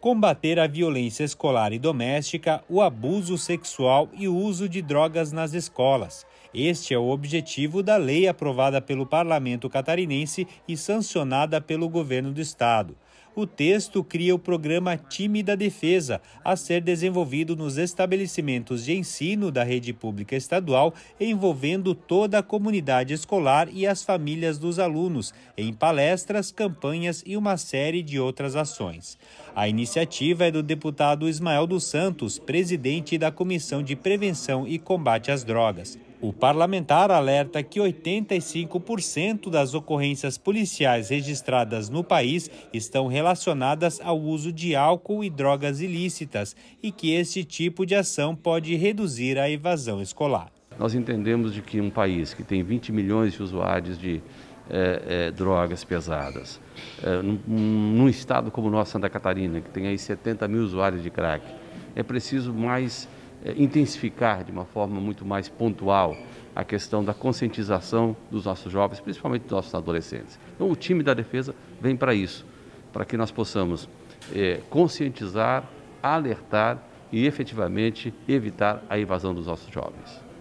Combater a violência escolar e doméstica, o abuso sexual e o uso de drogas nas escolas. Este é o objetivo da lei aprovada pelo parlamento catarinense e sancionada pelo governo do estado. O texto cria o programa Time da Defesa, a ser desenvolvido nos estabelecimentos de ensino da rede pública estadual, envolvendo toda a comunidade escolar e as famílias dos alunos, em palestras, campanhas e uma série de outras ações. A iniciativa é do deputado Ismael dos Santos, presidente da Comissão de Prevenção e Combate às Drogas. O parlamentar alerta que 85% das ocorrências policiais registradas no país estão relacionadas ao uso de álcool e drogas ilícitas e que esse tipo de ação pode reduzir a evasão escolar. Nós entendemos de que um país que tem 20 milhões de usuários de eh, eh, drogas pesadas, eh, num, num estado como o nosso, Santa Catarina, que tem aí 70 mil usuários de crack, é preciso mais é, intensificar de uma forma muito mais pontual a questão da conscientização dos nossos jovens, principalmente dos nossos adolescentes. Então, o time da defesa vem para isso, para que nós possamos é, conscientizar, alertar e efetivamente evitar a invasão dos nossos jovens.